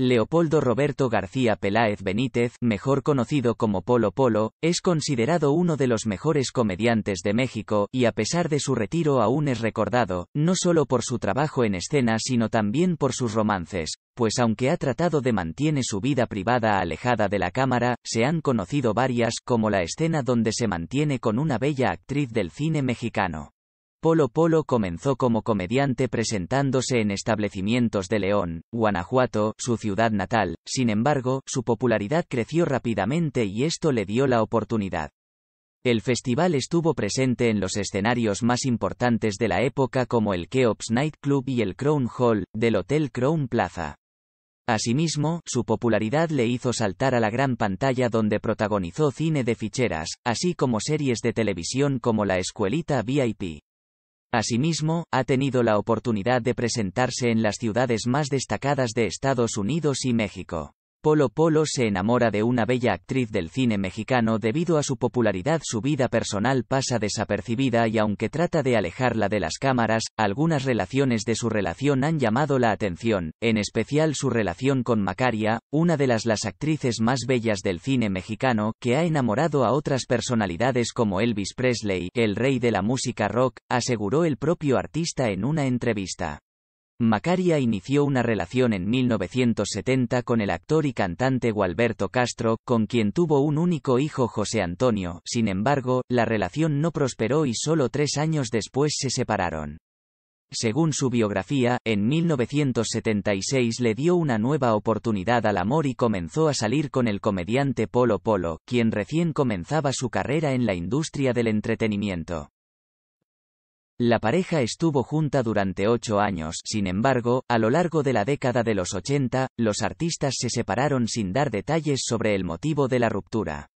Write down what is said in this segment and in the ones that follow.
Leopoldo Roberto García Peláez Benítez, mejor conocido como Polo Polo, es considerado uno de los mejores comediantes de México, y a pesar de su retiro aún es recordado, no solo por su trabajo en escena sino también por sus romances, pues aunque ha tratado de mantiene su vida privada alejada de la cámara, se han conocido varias, como la escena donde se mantiene con una bella actriz del cine mexicano. Polo Polo comenzó como comediante presentándose en establecimientos de León, Guanajuato, su ciudad natal, sin embargo, su popularidad creció rápidamente y esto le dio la oportunidad. El festival estuvo presente en los escenarios más importantes de la época como el Keops Nightclub y el Crown Hall, del Hotel Crown Plaza. Asimismo, su popularidad le hizo saltar a la gran pantalla donde protagonizó cine de ficheras, así como series de televisión como La Escuelita VIP. Asimismo, ha tenido la oportunidad de presentarse en las ciudades más destacadas de Estados Unidos y México. Polo Polo se enamora de una bella actriz del cine mexicano debido a su popularidad su vida personal pasa desapercibida y aunque trata de alejarla de las cámaras, algunas relaciones de su relación han llamado la atención, en especial su relación con Macaria, una de las las actrices más bellas del cine mexicano, que ha enamorado a otras personalidades como Elvis Presley, el rey de la música rock, aseguró el propio artista en una entrevista. Macaria inició una relación en 1970 con el actor y cantante Gualberto Castro, con quien tuvo un único hijo José Antonio, sin embargo, la relación no prosperó y solo tres años después se separaron. Según su biografía, en 1976 le dio una nueva oportunidad al amor y comenzó a salir con el comediante Polo Polo, quien recién comenzaba su carrera en la industria del entretenimiento. La pareja estuvo junta durante ocho años, sin embargo, a lo largo de la década de los 80, los artistas se separaron sin dar detalles sobre el motivo de la ruptura.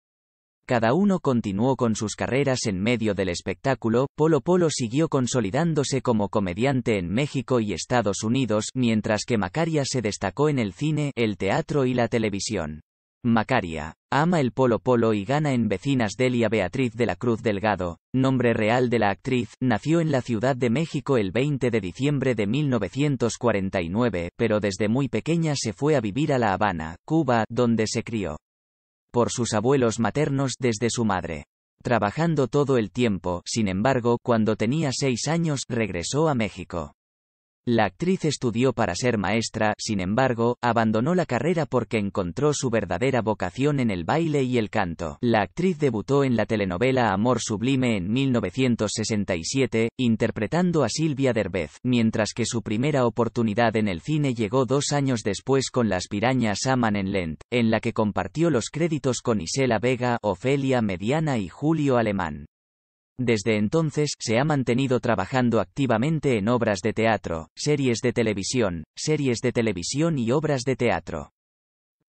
Cada uno continuó con sus carreras en medio del espectáculo, Polo Polo siguió consolidándose como comediante en México y Estados Unidos, mientras que Macaria se destacó en el cine, el teatro y la televisión. Macaria. Ama el polo polo y gana en Vecinas Delia Beatriz de la Cruz Delgado, nombre real de la actriz, nació en la Ciudad de México el 20 de diciembre de 1949, pero desde muy pequeña se fue a vivir a La Habana, Cuba, donde se crió. Por sus abuelos maternos desde su madre. Trabajando todo el tiempo, sin embargo, cuando tenía seis años, regresó a México. La actriz estudió para ser maestra, sin embargo, abandonó la carrera porque encontró su verdadera vocación en el baile y el canto. La actriz debutó en la telenovela Amor Sublime en 1967, interpretando a Silvia Derbez, mientras que su primera oportunidad en el cine llegó dos años después con Las pirañas aman en Lent, en la que compartió los créditos con Isela Vega, Ofelia Mediana y Julio Alemán. Desde entonces se ha mantenido trabajando activamente en obras de teatro, series de televisión, series de televisión y obras de teatro.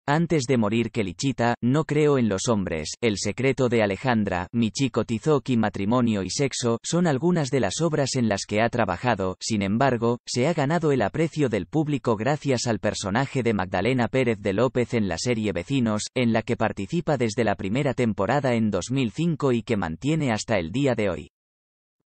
Antes de morir Kelichita, no creo en los hombres, El secreto de Alejandra, Mi chico Tizoki Matrimonio y Sexo, son algunas de las obras en las que ha trabajado, sin embargo, se ha ganado el aprecio del público gracias al personaje de Magdalena Pérez de López en la serie Vecinos, en la que participa desde la primera temporada en 2005 y que mantiene hasta el día de hoy.